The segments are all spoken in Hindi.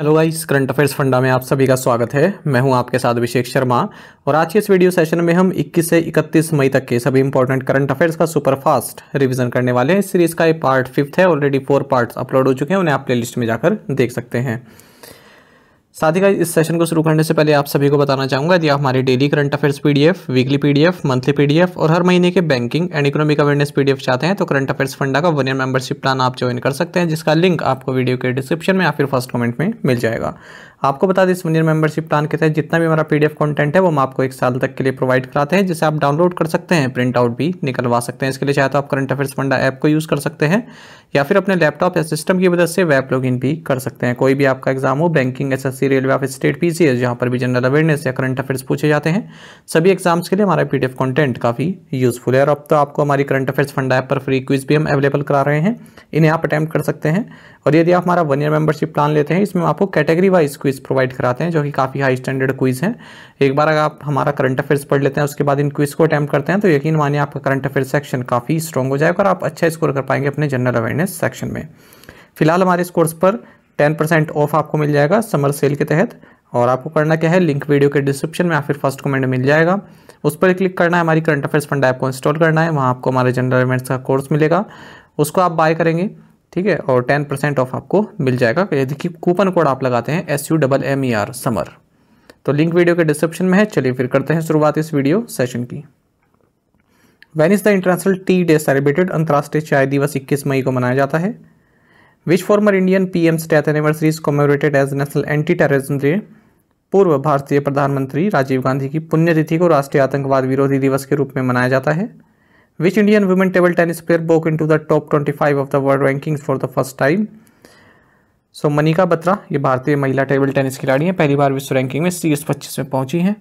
हेलो गाइस करंट अफेयर्स फंडा में आप सभी का स्वागत है मैं हूं आपके साथ अभिषेक शर्मा और आज के इस वीडियो सेशन में हम 21 से 31 मई तक के सभी इंपॉर्टेंट करंट अफेयर्स का सुपर फास्ट रिवीजन करने वाले हैं इस सीरीज का ये पार्ट फिफ्थ है ऑलरेडी फोर पार्ट्स अपलोड हो चुके हैं उन्हें आप लिस्ट में जाकर देख सकते हैं साथ ही इस सेशन को शुरू करने से पहले आप सभी को बताना चाहूंगा यदि आप हमारी daily current affairs PDF weekly PDF monthly PDF और हर महीने के banking and economic awareness PDF चाहते हैं तो करंट अफेयर्स फंडा का वन ईयर मेंबरशिप प्लान आप ज्वाइन कर सकते हैं जिसका लिंक आपको वीडियो के डिस्क्रिप्शन में या फिर फर्स्ट कमेंट में मिल जाएगा आपको बता दें इस वन ईयर मेंबरशिप प्लान के तहत जितना भी हमारा पीडीएफ कंटेंट है वो हम आपको एक साल तक के लिए प्रोवाइड कराते हैं जिसे आप डाउनलोड कर सकते हैं प्रिंट आउट भी निकलवा सकते हैं इसके लिए चाहे तो आप करंट अफेयर्स फंडा ऐप को यूज़ कर सकते हैं या फिर अपने लैपटॉप या सिस्टम की मदद से वेब लॉग भी कर सकते हैं कोई भी आपका एग्जाम हो बैंकिंग एस यूपी रेलवे ऑफिस स्टेट पीसीएस जहाँ पर भी जनरल अवेयरनेस या करंट अफेयर्स पूछे जाते हैं सभी एग्जाम्स के लिए हमारा पीडीएफ कंटेंट काफ़ी यूजफुल है और अब तो आपको हमारी करंट अफेयर्स फंड ऐप पर फ्री क्विज भी हम अवेलेबल करा रहे हैं इन्हें आप अटैम्प्ट कर सकते हैं और यदि आप हमारा वन ईयर मेंबरशिप प्लान लेते हैं इसमें आपको कैटेगरी वाइज क्विज प्रोवाइड कराते हैं जो कि काफ़ी हाई स्टैंडर्ड क्विज हैं एक बार अगर आप हमारा करंट अफेयर्स पढ़ लेते हैं उसके बाद इन क्विज को अटैम्प्ट करते हैं तो यकीन मानिए आपका करंट अफेयर सेक्शन काफ़ी स्ट्रॉग हो जाएगा और आप अच्छा स्कोर कर पाएंगे अपने जनरल अवेयरनेस सेक्शन में फिलहाल हमारे इस कोर्स पर टेन परसेंट ऑफ आपको मिल जाएगा समर सेल के तहत और आपको करना क्या है लिंक वीडियो के डिस्क्रिप्शन में या फिर फर्स्ट कमेंट मिल जाएगा उस पर क्लिक करना है हमारी करंट अफेयर्स फंड ऐप को इंस्टॉल करना है वहाँ आपको हमारे जनरल इवेंट्स का कोर्स मिलेगा उसको आप बाय करेंगे ठीक है और टेन परसेंट ऑफ आपको मिल जाएगा यदि कि कूपन कोड आप लगाते हैं S U double M E R summer तो लिंक वीडियो के डिस्क्रिप्शन में है चलिए फिर करते हैं शुरुआत इस वीडियो सेशन की when is the international tea day celebrated अंतर्राष्ट्रीय चाय दिवस इक्कीस मई को मनाया जाता है which former Indian PM's death anniversary is commemorated as national anti terrorism day पूर्व भारतीय प्रधानमंत्री राजीव गांधी की पुण्यतिथि को राष्ट्रीय आतंकवाद विरोधी दिवस के रूप में मनाया जाता है which Indian women table tennis player broke into the top twenty five of the world rankings for the first time so Manika Batra ये भारतीय महिला टेबल टेनिस खिलाड़ी हैं पहली बार विश्व रैंकिंग में सी एस पच्चीस में पहुंची हैं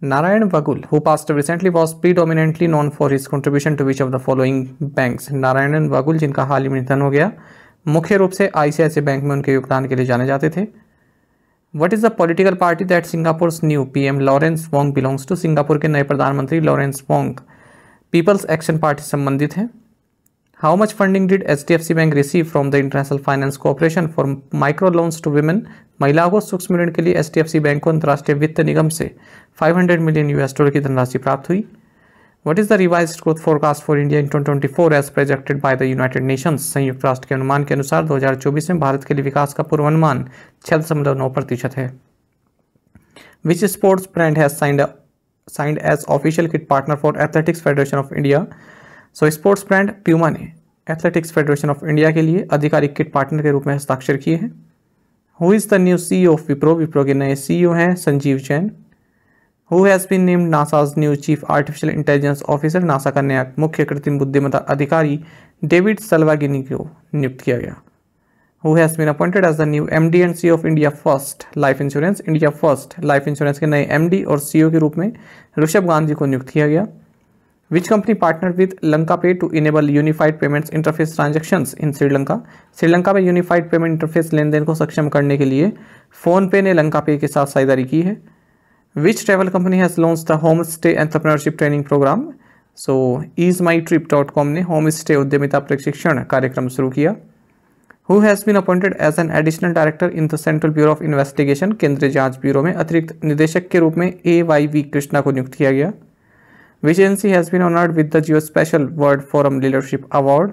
Narayan Vagul, who passed recently, was predominantly known for his contribution to which of the following banks? Narayan Vagul, जिनका हाल ही में निधन हो गया मुख्य रूप से आईसीआईसी बैंक में उनके योगदान के लिए जाने जाते थे what is the political party that Singapore new P M Lawrence Wong belongs to Singapore के नए प्रधानमंत्री Lawrence Wong People's Action Party संबंधित हैं how much funding did hdfc bank receive from the international finance corporation for micro loans to women महिलाओं को सूक्ष्म ऋण के लिए H D F C bank को अंतर्राष्ट्रीय वित्त निगम से 500 मिलियन यूएस डॉलर की धनराशि प्राप्त हुई what is the revise growth forecast for India in 2024 twenty four as projected by the United Nations संयुक्त राष्ट्र के अनुमान के अनुसार दो हजार चौबीस में भारत के लिए विकास का पूर्वानुमान छह दशमलव नौ प्रतिशत है which sports brand has signed signed as official kit partner for Athletics Federation of India so sports brand Puma ने एथलेटिक्स फेडरेशन ऑफ इंडिया के लिए आधिकारिक किट पार्टनर के रूप में हस्ताक्षर किए हैं who is the new C of Wipro Wipro के नए सी e हैं Sanjeev Jain who has been name NASA's new chief artificial intelligence officer NASA का नया मुख्य कृत्रिम बुद्धिमत्ता अधिकारी डेविड सलवागिनी को नियुक्त किया गया who has been appointed as the new M D and C of India First Life Insurance India First Life Insurance के नए एम डी और सी ओ e के रूप में ऋषभ गांधी को नियुक्त किया गया which company partner with Lanka pay to enable unified payment interface transaction in Sri Lanka Sri Lanka में यूनिफाइड पेमेंट इंटरफेस लेन देन को सक्षम करने के लिए फोन पे ने लंका पे के साथ साझेदारी की है which travel company has launch the home stay entrepreneurship training program so EaseMyTrip dot com ने होम स्टे उद्यमिता प्रशिक्षण कार्यक्रम शुरू किया who has been appointed as an additional director in the Central Bureau of Investigation केंद्रीय जांच ब्यूरो में अतिरिक्त निदेशक के रूप में ए वाई वी कृष्णा को नियुक्त किया गया which agency has been honored with the geospatial world forum leadership award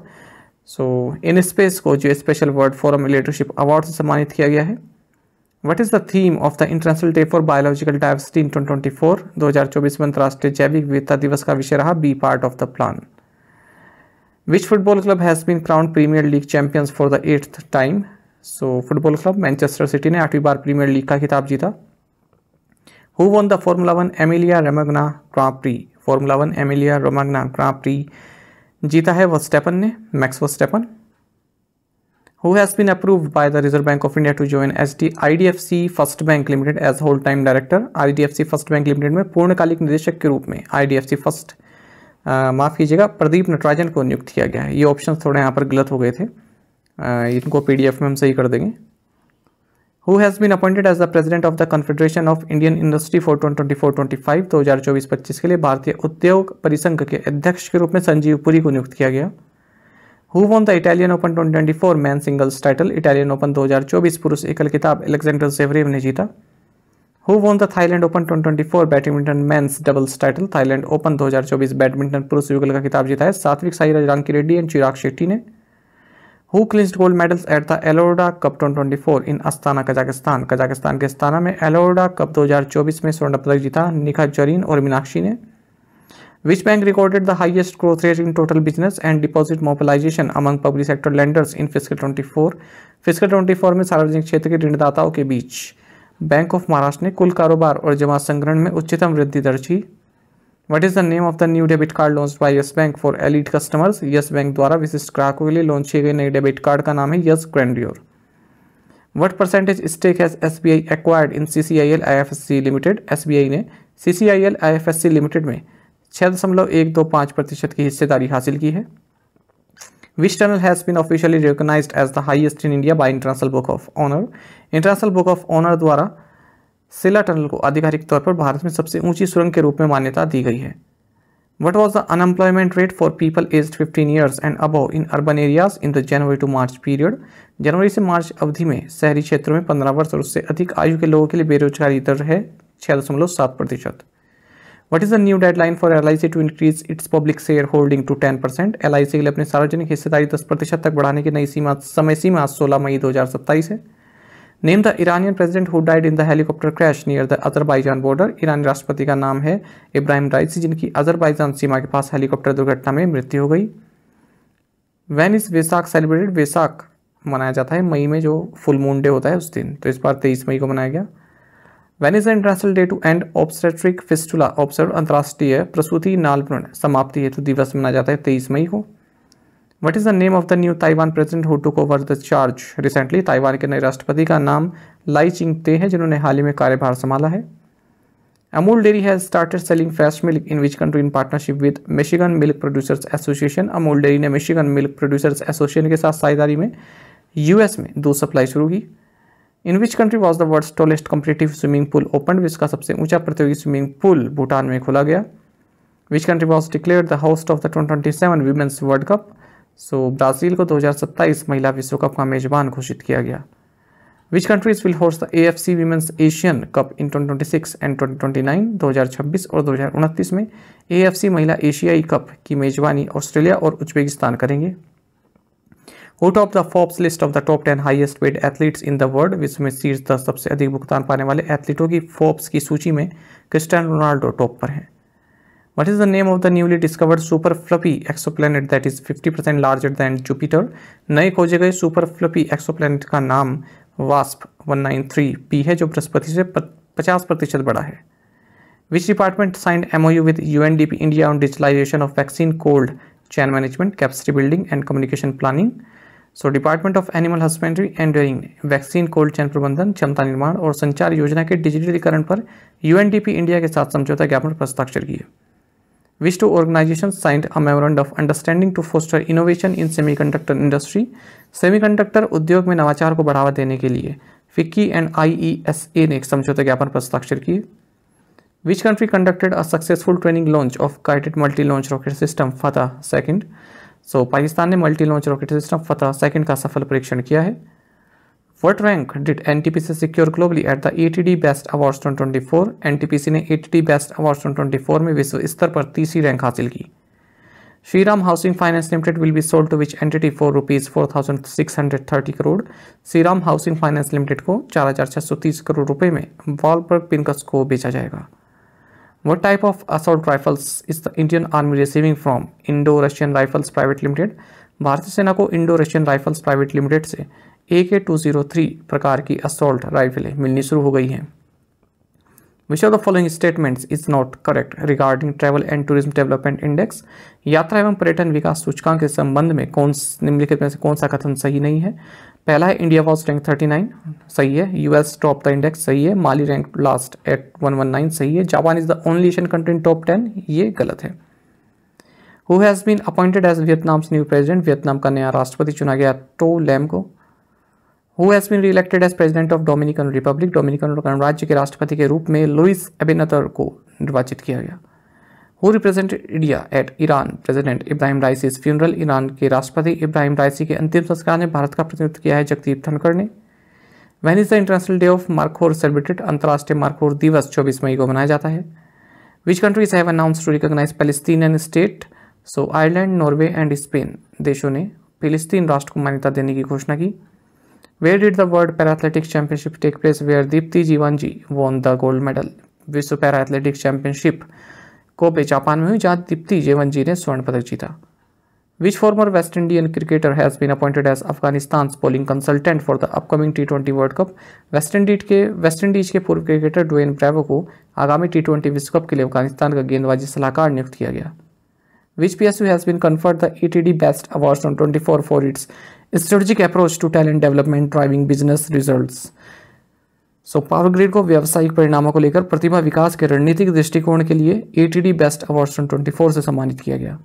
so IN-SPACe को जो special world forum leadership award से सम्मानित किया गया है what is the theme of the international day for biological diversity in twenty twenty four दो हज़ार चौबीस में अंतर्राष्ट्रीय जैविक विविधता दिवस का विषय रहा be part of the plan which football club has been crowned Premier League champions for the eighth time so football club Manchester City ने आठवीं बार प्रीमियर लीग का खिताब जीता who won the Formula One Emilia Romagna Grand Prix Formula One Emilia Romagna grand prix जीता है वस्टेपन ने Max Verstappen who has been approve by the Reserve Bank of India to join S D I D F C First Bank Limited as whole time director I D F C First Bank Limited में पूर्णकालिक निदेशक के रूप में I D F C First माफ कीजिएगा प्रदीप नटराजन को नियुक्त किया गया है ये ऑप्शन थोड़े यहाँ पर गलत हो गए थे uh, इनको पी डी एफ में हम सही कर देंगे who has appointed as the president of the Confederation of Indian Industry for twenty four twenty five दो हज़ार चौबीस पच्चीस के लिए भारतीय उद्योग परिसंघ के अध्यक्ष के रूप में संजीव पुरी को नियुक्त किया गया who won the Italian Open twenty twenty four man singles title Italian Open दो हजार चौबीस पुरुष एकल किताब एलेक्जेंडर जेवरेव ने जीता who won the Thailand Open twenty four badminton men's doubles title Thailand Open दो हज़ार चौबीस बैडमिंटन पुरुष युगल का किताब जीता है सात्विक साईराज रांकी रेड्डी एंड चिराग शेट्टी ने who clinched gold medals at the Elorda Cup 2024 in Astana Kazakhstan Kazakhstan के अस्ताना में एलोडा कप 2024 में स्वर्ण पदक जीता निखा जरीन और मीनाक्षी ने which bank recorded the highest growth rate in total business and deposit mobilisation among public sector lenders in physical twenty four physical twenty four में सार्वजनिक क्षेत्र के ऋणदाताओं के बीच बैंक ऑफ महाराष्ट्र ने कुल कारोबार और जमा संग्रहण में उच्चतम वृद्धि दर्ज की what is the name of the new debit card launch by Yes Bank for elite customers Yes Bank द्वारा विशिष्ट ग्राहकों के लिए लॉन्च किए गए नए डेबिट कार्ड का नाम है Yes Grandeur what percentage stake has S B I acquired in C C I L I F S C limited S B I ने C C I L I F S C limited में छः दशमलव एक दो पाँच प्रतिशत की हिस्सेदारी हासिल की है which tunnel has been officially recognise as the highest in India by international book of honour international book of honour द्वारा सिला टनल को आधिकारिक तौर पर भारत में सबसे ऊंची सुरंग के रूप में मान्यता दी गई है what was the unemployment rate for people age fifteen years and above in urban areas in the January to March period जनवरी से मार्च अवधि में शहरी क्षेत्रों में पंद्रह वर्ष और उससे अधिक आयु के लोगों के लिए बेरोजगारी दर है छः दशमलव सात प्रतिशत what is the new deadline for L I C to increase its public share holding to ten percent L I C के लिए अपनी सार्वजनिक हिस्सेदारी दस प्रतिशत तक बढ़ाने की नई सीमा समय सीमा सोलह मई दो हज़ार सत्ताईस है name the Iranian president who died in the helicopter crash near the Azerbaijan border ईरानी राष्ट्रपति का नाम है इब्राहिम राइसी जिनकी अजरबाइजान सीमा के पास हेलीकॉप्टर दुर्घटना में मृत्यु हो गई when is Vesak celebrated Vesak मनाया जाता है मई में जो फुल मून डे होता है उस दिन तो इस बार तेईस मई को मनाया गया when is international day to end obstetric fistula observe अंतर्राष्ट्रीय प्रसूति नालप्रण समाप्ति हेतु दिवस मनाया जाता है तेईस मई को what is the name of the new Taiwan president who took over the charge recently Taiwan के नए राष्ट्रपति का नाम लाई चिंग ते है जिन्होंने हाल ही में कार्यभार संभाला है Amul dairy has started selling fresh milk in which country in partnership with Michigan milk producers association Amul dairy ने मिशिगन मिल्क प्रोड्यूसर्स एसोसिएशन के साथ साझेदारी में यूएस में दो सप्लाई शुरू की in which country was the world tallest competitive swimming pool open जिसका सबसे ऊंचा प्रतियोगी स्विमिंग पूल भूटान में खोला गया which country was declare the host of the twenty seven women's world cup so so, Brazil को 2027 महिला विश्व कप का मेज़बान घोषित किया गया which countries will host the F C women's Asian cup in 2026 and 2029, 2026 और 2029 में ए एफ सी महिला एशियाई कप की मेजबानी ऑस्ट्रेलिया और उज्बेकिस्तान करेंगे who top the Forbes list of the top ten highest paid athletes in the world विश्व में शीर्ष दस सबसे अधिक भुगतान पाने वाले एथलीटों की फॉप्स की सूची में क्रिस्टियानो रोनाल्डो टॉप पर हैं What is the name of the newly discovered super fluffy exoplanet that is 50% larger than Jupiter? नए खोजे गए super fluffy exoplanet का नाम वास्प 193p है जो बृहस्पति से 50 प्रतिशत बड़ा है which department signed M O U with U N D P India on digitalisation of vaccine cold chain management capacity building and communication planning so department of animal husbandry and dairying vaccine cold chain प्रबंधन क्षमता निर्माण और संचार योजना के डिजिटलीकरण पर U N D P India के साथ समझौता ज्ञापन पर हस्ताक्षर किया which two organizations signed a memorandum of understanding to foster innovation in semiconductor industry semiconductor उद्योग में नवाचार को बढ़ावा देने के लिए FICCI and I E S A ने एक समझौता ज्ञापन पर हस्ताक्षर किए which country conducted a successful training launch of guided multi launch rocket system Fatah second so Pakistan ने multi launch rocket system Fatah second का सफल परीक्षण किया है What rank did NTPC secure globally at the ATD Best Awards 2024 NTPC ने ATD Best Awards 2024 में विश्व स्तर पर तीसरी रैंक हासिल की Shriram housing finance limited will be sold to which entity for rupees four thousand six hundred thirty crore Shriram housing finance limited को चार हज़ार छः सौ तीस करोड़ रुपए में वॉलबर्ग पिनकस को बेचा जाएगा what type of assault rifles is the Indian army receiving from Indo Russian rifles private limited भारतीय सेना को Indo Russian rifles private limited से ए के टू जीरो थ्री प्रकार की असोल्ट राइफलें मिलनी शुरू हो गई हैं which of the following statements is not correct regarding travel and tourism development index यात्रा एवं पर्यटन विकास सूचकांक के संबंध में कौन निम्नलिखित में से कौन सा कथन सही नहीं है पहला है इंडिया वॉज रैंक 39 सही है यूएस टॉप द इंडेक्स सही है माली रैंक लास्ट एट 119 सही है Japan is the only Asian country in top 10 ये गलत है who has been appointed as Vietnam's new president Vietnam का नया राष्ट्रपति चुना गया टो तो लैम को who has been reelected as president of Dominican republic Dominican गणराज्य के राष्ट्रपति के रूप में लुइस एबिनतर को निर्वाचित किया गया who represent India at Iran president Ebrahim Raisi funeral Iran के राष्ट्रपति इब्राहिम राइसी के अंतिम संस्कार ने भारत का प्रतिनिधित्व किया है जगदीप धनखड़ ने when is the international day of markhor celebrated अंतर्राष्ट्रीय मार्खोर दिवस चौबीस मई को मनाया जाता है which countries have announce to recognise an state so Ireland Norway and Spain देशों ने फिलिस्तीन राष्ट्र को मान्यता देने की घोषणा की Where did the World Para-Athletics Championship take place where Dipti Jivanji won the gold medal? विश्व para athletics championship Kobe Japan में हुई जहां दीप्ति जेवन जी ने स्वर्ण पदक जीता which former West Indian cricketer has been appointed as Afghanistan bowling consultant for the upcoming T twenty world cup West Indies के वेस्ट इंडीज के पूर्व क्रिकेटर डुएन ब्रैवो को आगामी टी ट्वेंटी विश्व कप के लिए अफगानिस्तान का गेंदबाजी सलाहकार नियुक्त किया गया which P S U has been conferred the E T D best award on twenty four for its strategic approach to talent development driving business results so power grid को व्यावसायिक परिणामों को लेकर प्रतिभा विकास के रणनीतिक दृष्टिकोण के लिए ATD best awards twenty four से सम्मानित किया गया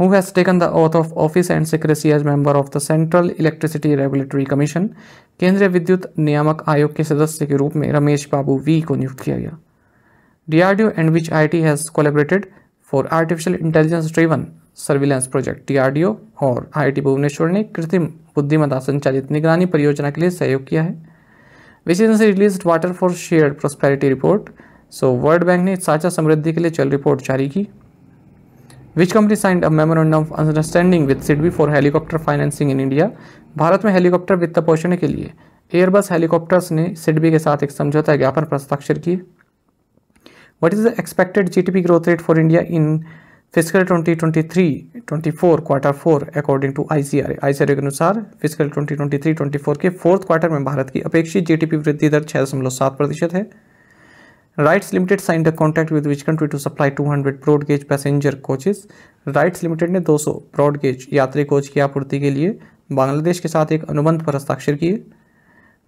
who has taken the oath of office and secrecy as member of the central electricity regulatory commission केंद्रीय विद्युत नियामक आयोग के सदस्य के रूप में रमेश बाबू वी को नियुक्त किया गया oh and which I T has collaborated for artificial intelligence driven surveillance project DRDO और आईआईटी भुवनेश्वर ने कृत्रिम बुद्धिमत्ता संचालित निगरानी परियोजना के लिए सहयोग किया है विशेष से release water for share prosperity report so world bank ने साझा समृद्धि के लिए चल रिपोर्ट जारी की which company signed a memorandum of understanding with SIDBI for helicopter financing in India भारत में हेलीकॉप्टर वित्त पोषण के लिए एयरबस हेलीकॉप्टर्स ने सिडबी के साथ एक समझौता ज्ञापन पर हस्ताक्षर किए what is the expected G growth rate for India in physical 2023 24 quarter four according to ICR ICR के अनुसार फिजिकल 2023 24 के फोर्थ क्वार्टर में भारत की अपेक्षित जीडीपी वृद्धि दर छः दशमलव सात प्रतिशत है RITES limited sign the contract with which country to supply 200 hundred broad gauge passenger coaches RITES limited ने 200 सौ ब्रॉडगेज यात्री कोच की आपूर्ति के लिए बांग्लादेश के साथ एक अनुबंध पर हस्ताक्षर किए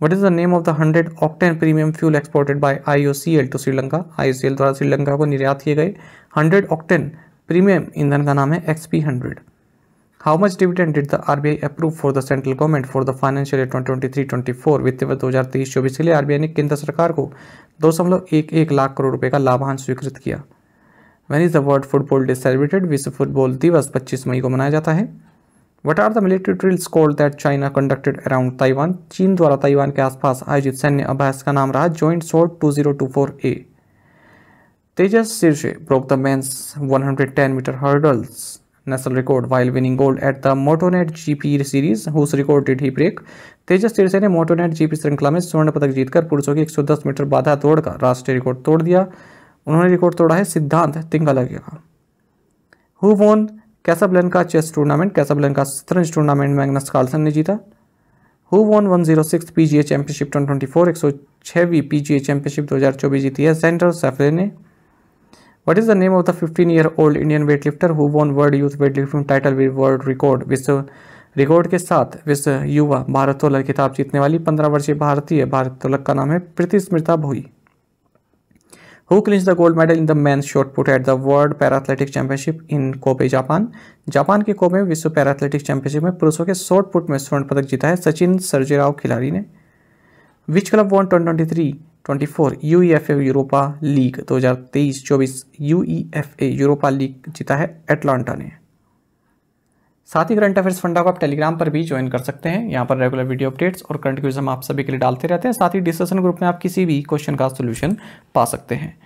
what is the name of the hundred octane premium fuel exported by I to Sri Lanka I द्वारा श्रीलंका को निर्यात किए गए हंड्रेड ऑक्टेन प्रीमियम ईंधन का नाम है X P hundred how much dividend did the I approve for the central government for the financial year twenty three twenty four वित्तीय वर्ष दो हज़ार तेईस चौबीस के लिए आरबीआई ने केंद्र सरकार को दो दशमलव एक एक लाख करोड़ रुपये का लाभांश स्वीकृत किया when is the world football day celebrated विश्व फुटबॉल दिवस पच्चीस मई को मनाया जाता है what are the military drills called that China conducted around Taiwan चीन द्वारा ताइवान के आसपास आयोजित सैन्य अभ्यास का नाम रहा joint sword two zero two four A Tejas Sirse broke the men's 110 meter hurdles national record while winning gold at the Motonet GP series whose record did he break Tejas Sirse ने मोटोनेट जीपी श्रृंखला में स्वर्ण पदक जीतकर पुरुषों की 110 मीटर बाधा तोड़कर राष्ट्रीय रिकॉर्ड तोड़ दिया उन्होंने रिकॉर्ड तोड़ा है सिद्धांत तिंगला का हु वोन कैसाब्लन का चेस टूर्नामेंट कैसाब्लन का शतरंज टूर्नामेंट मैग्नस कार्लसन ने जीता who won one zero six P G A championship twenty four एक सौ छवीं पी जी ए चैंपियनशिप दो हज़ार चौबीस जीती है सेंटर सेफरे ने What is the name of the 15-year-old Indian weightlifter who won World Youth Weightlifting title with world record विश्व रिकॉर्ड के साथ विश्व युवा भारत्तोलक खिताब जीतने वाली 15 वर्षीय भारतीय भारत्तोलक का नाम है Preeti Smruta Bhoi who clinched the gold medal in the men's shot put at the World Parathletic Championship in Kobe, Japan Japan के कोबे में विश्व पैराथलेटिक चैंपियनशिप में पुरुषों के शॉट पुट में स्वर्ण पदक जीता है सचिन सर्जेराव खिलाड़ी ने which club won twenty 24 UEFA Europa league 2023-24 UEFA Europa league जीता है एटलांटा ने साथ ही करंट अफेयर्स फंडा को आप टेलीग्राम पर भी ज्वाइन कर सकते हैं यहाँ पर रेगुलर वीडियो अपडेट्स और करंट क्यूज हम आप सभी के लिए डालते रहते हैं साथ ही डिस्कशन ग्रुप में आप किसी भी क्वेश्चन का सोल्यूशन पा सकते हैं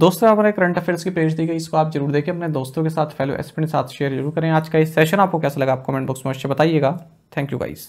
दोस्तों हमारे करंट अफेयर्स की पेज दी गई इसको आप जरूर देखें अपने दोस्तों के साथ फेलो के साथ शेयर जरूर करें आज का इस सेशन आपको कैसा लगा आप कमेंट बॉक्स में अवश्य बताइएगा थैंक यू गाइस